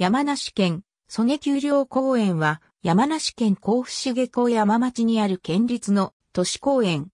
山梨県、曽根丘陵公園は、山梨県甲府市下校山町にある県立の都市公園。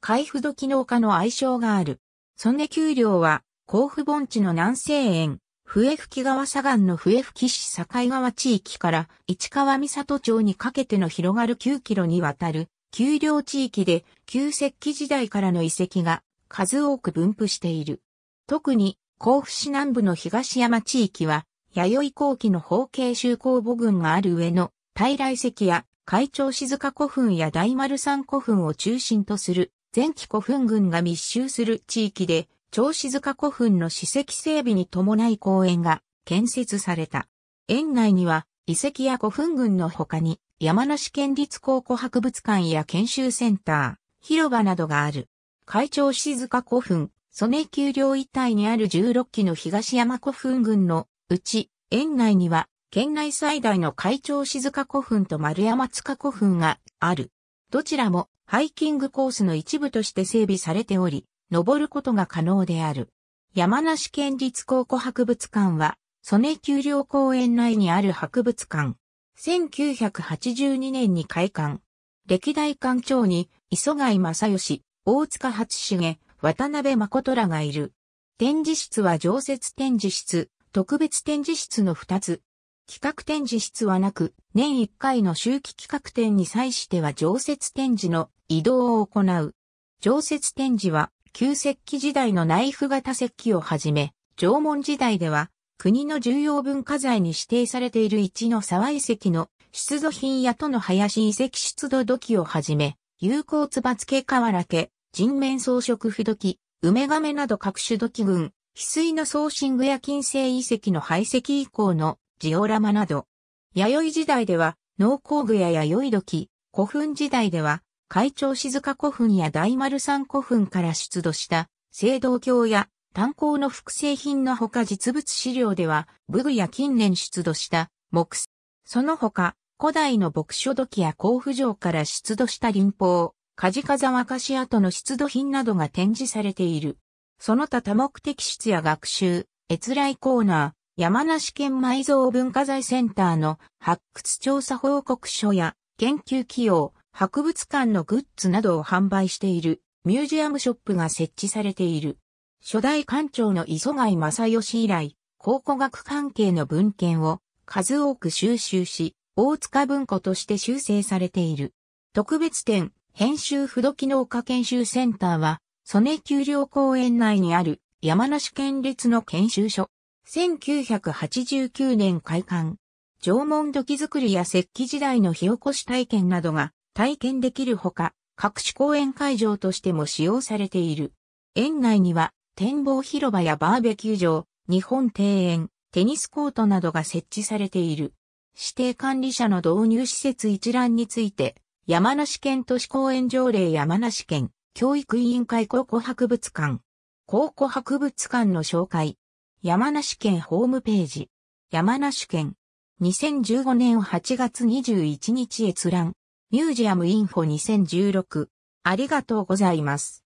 開府土機能化の愛称がある。曽根丘陵は、甲府盆地の南西園、笛吹川左岸の笛吹市境川地域から市川三里町にかけての広がる9キロにわたる丘陵地域で旧石器時代からの遺跡が数多く分布している。特に甲府市南部の東山地域は弥生後期の方形州公母群がある上の、大来石や、会長静か古墳や大丸山古墳を中心とする、前期古墳群が密集する地域で、超静か古墳の史跡整備に伴い公園が建設された。園内には、遺跡や古墳群の他に、山梨県立考古博物館や研修センター、広場などがある。会長静か古墳、曽根丘陵一帯にある16基の東山古墳群のうち、園内には、県内最大の会長静か古墳と丸山塚古墳がある。どちらもハイキングコースの一部として整備されており、登ることが可能である。山梨県立考古博物館は、曽根丘陵公園内にある博物館。1982年に開館。歴代館長に、磯貝正義、大塚初重、渡辺誠らがいる。展示室は常設展示室、特別展示室の2つ。企画展示室はなく、年1回の周期企画展に際しては常設展示の移動を行う。常設展示は、旧石器時代のナイフ型石器をはじめ、縄文時代では、国の重要文化財に指定されている一の沢遺跡の出土品やとの林遺跡出土土器をはじめ、有効つばつけ瓦家、人面装飾不土器、梅亀など各種土器群、翡翠のソーシングや金星遺跡の排斥以降のジオラマなど、弥生時代では農工具や弥生時、古墳時代では海鳥静か古墳や大丸山古墳から出土した青銅鏡や炭鉱の複製品のほか実物資料では武具や近年出土した木、その他古代の牧書土器や甲府城から出土した林法、梶風若氏跡の出土品などが展示されている。その他多目的室や学習、閲来コーナー、山梨県埋蔵文化財センターの発掘調査報告書や研究企業、博物館のグッズなどを販売しているミュージアムショップが設置されている。初代館長の磯貝正義以来、考古学関係の文献を数多く収集し、大塚文庫として修正されている。特別展、編集不動機能化研修センターは、曽根丘陵公園内にある山梨県立の研修所。1989年開館。縄文土器作りや石器時代の火起こし体験などが体験できるほか、各種公演会場としても使用されている。園内には展望広場やバーベキュー場、日本庭園、テニスコートなどが設置されている。指定管理者の導入施設一覧について、山梨県都市公園条例山梨県教育委員会考古博物館。考古博物館の紹介。山梨県ホームページ。山梨県。2015年8月21日閲覧。ミュージアムインフォ2016。ありがとうございます。